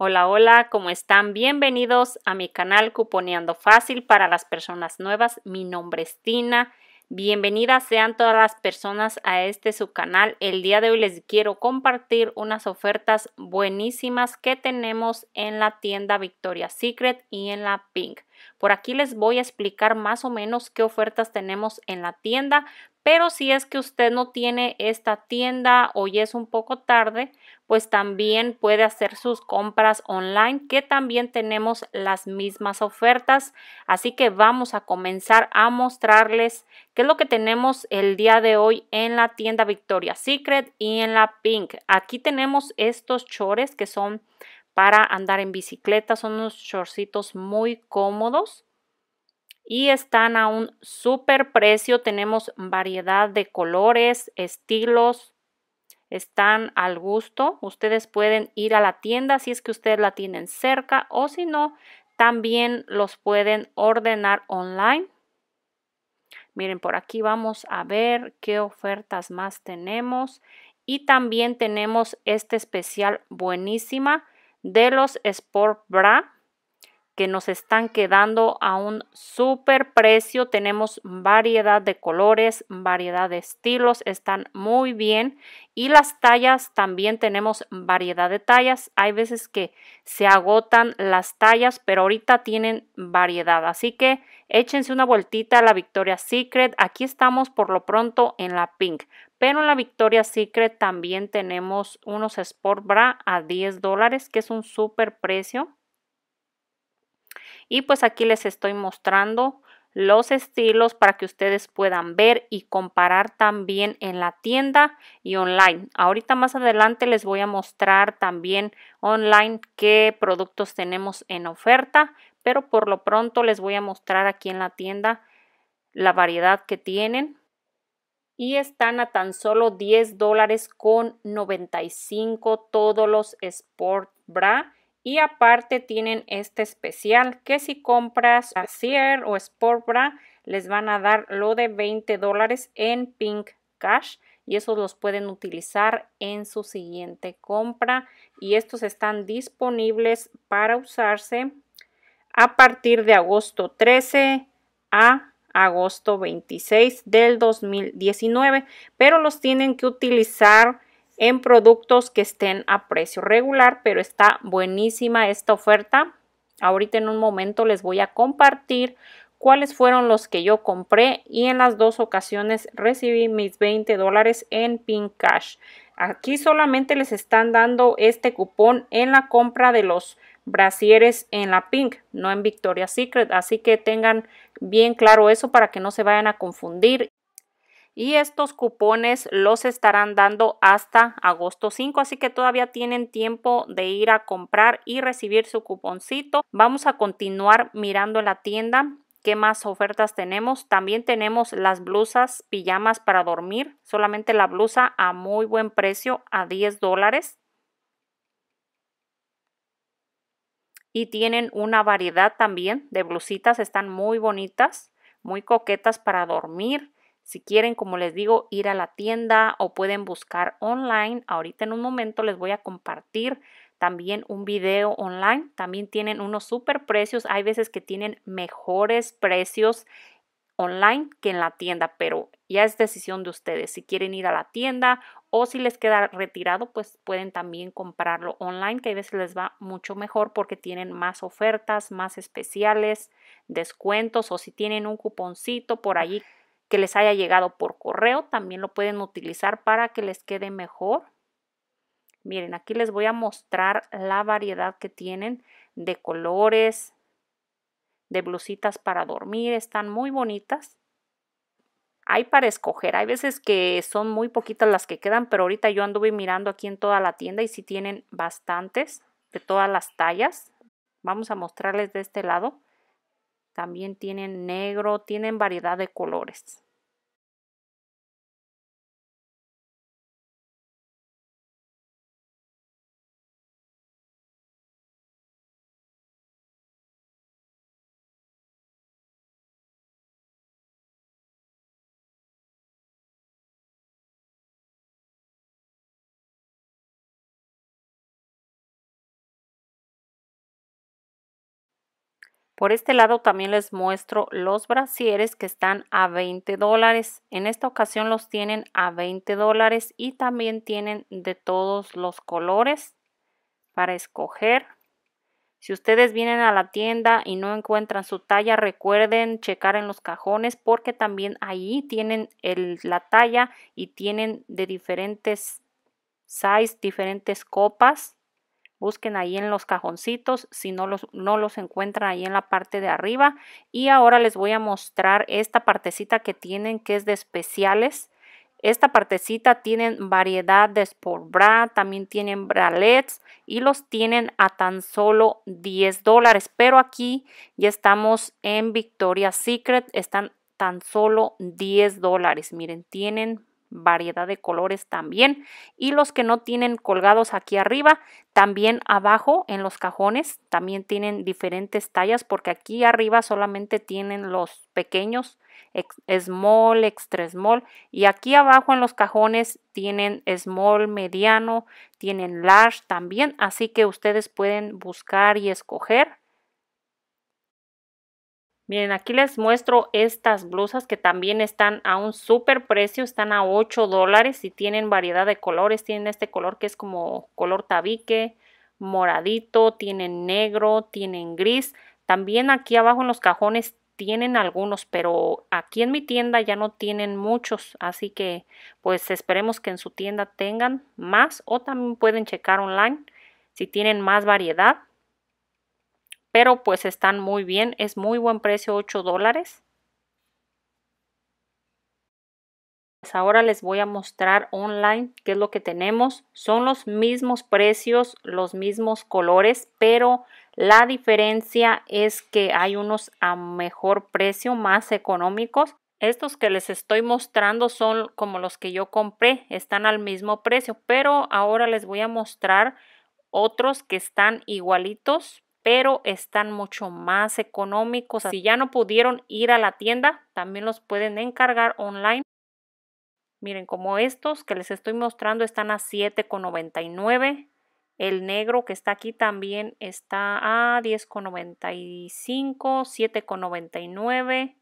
Hola, hola, ¿cómo están? Bienvenidos a mi canal Cuponeando Fácil para las personas nuevas. Mi nombre es Tina. Bienvenidas sean todas las personas a este su canal. El día de hoy les quiero compartir unas ofertas buenísimas que tenemos en la tienda victoria Secret y en la Pink. Por aquí les voy a explicar más o menos qué ofertas tenemos en la tienda, pero si es que usted no tiene esta tienda o es un poco tarde, pues también puede hacer sus compras online, que también tenemos las mismas ofertas. Así que vamos a comenzar a mostrarles qué es lo que tenemos el día de hoy en la tienda Victoria Secret y en la Pink. Aquí tenemos estos chores que son para andar en bicicleta, son unos chorcitos muy cómodos y están a un super precio. Tenemos variedad de colores, estilos, están al gusto. Ustedes pueden ir a la tienda si es que ustedes la tienen cerca o si no, también los pueden ordenar online. Miren, por aquí vamos a ver qué ofertas más tenemos. Y también tenemos este especial buenísima de los Sport Bra que nos están quedando a un super precio. Tenemos variedad de colores, variedad de estilos, están muy bien. Y las tallas, también tenemos variedad de tallas. Hay veces que se agotan las tallas, pero ahorita tienen variedad. Así que échense una vueltita a la Victoria Secret. Aquí estamos por lo pronto en la Pink. Pero en la Victoria Secret también tenemos unos Sport Bra a 10 dólares, que es un super precio. Y pues aquí les estoy mostrando los estilos para que ustedes puedan ver y comparar también en la tienda y online. Ahorita más adelante les voy a mostrar también online qué productos tenemos en oferta, pero por lo pronto les voy a mostrar aquí en la tienda la variedad que tienen. Y están a tan solo 10 dólares con 95 todos los Sport Bra y aparte tienen este especial que si compras Acier o Sportbra les van a dar lo de 20 dólares en Pink Cash y esos los pueden utilizar en su siguiente compra y estos están disponibles para usarse a partir de agosto 13 a agosto 26 del 2019 pero los tienen que utilizar en productos que estén a precio regular, pero está buenísima esta oferta. Ahorita en un momento les voy a compartir cuáles fueron los que yo compré y en las dos ocasiones recibí mis 20 dólares en Pink Cash. Aquí solamente les están dando este cupón en la compra de los brasieres en la Pink, no en Victoria's Secret. Así que tengan bien claro eso para que no se vayan a confundir y estos cupones los estarán dando hasta agosto 5, así que todavía tienen tiempo de ir a comprar y recibir su cuponcito. Vamos a continuar mirando la tienda. ¿Qué más ofertas tenemos? También tenemos las blusas, pijamas para dormir. Solamente la blusa a muy buen precio, a 10 dólares. Y tienen una variedad también de blusitas. Están muy bonitas, muy coquetas para dormir si quieren, como les digo, ir a la tienda o pueden buscar online. Ahorita en un momento les voy a compartir también un video online. También tienen unos super precios. Hay veces que tienen mejores precios online que en la tienda, pero ya es decisión de ustedes. Si quieren ir a la tienda o si les queda retirado, pues pueden también comprarlo online, que a veces les va mucho mejor porque tienen más ofertas, más especiales, descuentos o si tienen un cuponcito por allí que les haya llegado por correo, también lo pueden utilizar para que les quede mejor. Miren, aquí les voy a mostrar la variedad que tienen de colores, de blusitas para dormir, están muy bonitas. Hay para escoger, hay veces que son muy poquitas las que quedan, pero ahorita yo anduve mirando aquí en toda la tienda y si tienen bastantes de todas las tallas. Vamos a mostrarles de este lado también tienen negro, tienen variedad de colores. Por este lado también les muestro los brasieres que están a 20 dólares. En esta ocasión los tienen a 20 dólares y también tienen de todos los colores para escoger. Si ustedes vienen a la tienda y no encuentran su talla, recuerden checar en los cajones porque también ahí tienen la talla y tienen de diferentes size, diferentes copas busquen ahí en los cajoncitos si no los, no los encuentran ahí en la parte de arriba y ahora les voy a mostrar esta partecita que tienen que es de especiales esta partecita tienen variedad de sport bra, también tienen bralets y los tienen a tan solo 10 dólares. Pero aquí ya estamos en Victoria's Secret, están tan solo 10 dólares. Miren, tienen variedad de colores también y los que no tienen colgados aquí arriba también abajo en los cajones también tienen diferentes tallas porque aquí arriba solamente tienen los pequeños small extra small y aquí abajo en los cajones tienen small mediano tienen large también así que ustedes pueden buscar y escoger Miren, aquí les muestro estas blusas que también están a un super precio, están a 8 dólares y tienen variedad de colores. Tienen este color que es como color tabique, moradito, tienen negro, tienen gris. También aquí abajo en los cajones tienen algunos, pero aquí en mi tienda ya no tienen muchos, así que pues esperemos que en su tienda tengan más o también pueden checar online si tienen más variedad pero pues están muy bien, es muy buen precio, 8 dólares. Pues, ahora les voy a mostrar online qué es lo que tenemos. Son los mismos precios, los mismos colores, pero la diferencia es que hay unos a mejor precio, más económicos. Estos que les estoy mostrando son como los que yo compré, están al mismo precio, pero ahora les voy a mostrar otros que están igualitos, pero están mucho más económicos. Si ya no pudieron ir a la tienda, también los pueden encargar online. Miren, como estos que les estoy mostrando están a $7,99. El negro que está aquí también está a $10,95, $7,99.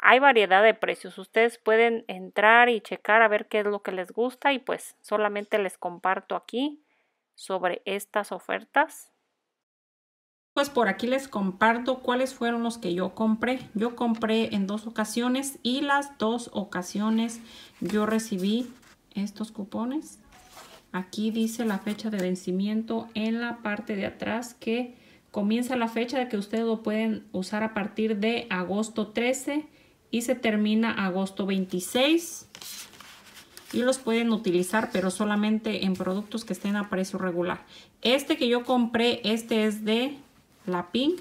Hay variedad de precios. Ustedes pueden entrar y checar a ver qué es lo que les gusta y pues solamente les comparto aquí sobre estas ofertas? Pues por aquí les comparto cuáles fueron los que yo compré. Yo compré en dos ocasiones y las dos ocasiones yo recibí estos cupones. Aquí dice la fecha de vencimiento en la parte de atrás que comienza la fecha de que ustedes lo pueden usar a partir de agosto 13 y se termina agosto 26 y los pueden utilizar, pero solamente en productos que estén a precio regular. Este que yo compré, este es de la Pink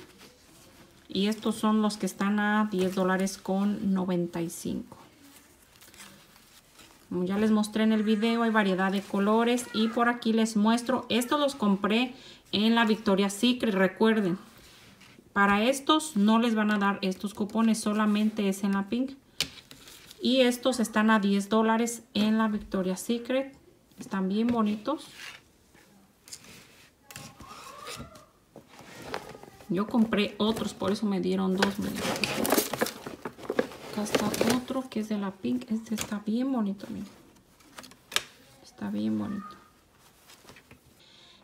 y estos son los que están a 10 con 95. Como ya les mostré en el video, hay variedad de colores y por aquí les muestro. Estos los compré en la Victoria Secret, recuerden. Para estos no les van a dar estos cupones, solamente es en la Pink. Y estos están a 10 dólares en la Victoria Secret. Están bien bonitos. Yo compré otros, por eso me dieron dos. Acá está otro que es de la Pink. Este está bien bonito, miren. Está bien bonito.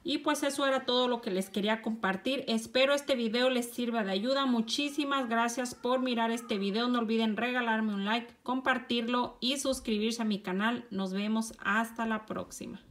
Y pues eso era todo lo que les quería compartir. Espero este video les sirva de ayuda. Muchísimas gracias por mirar este video. No olviden regalarme un like, compartirlo y suscribirse a mi canal. Nos vemos hasta la próxima.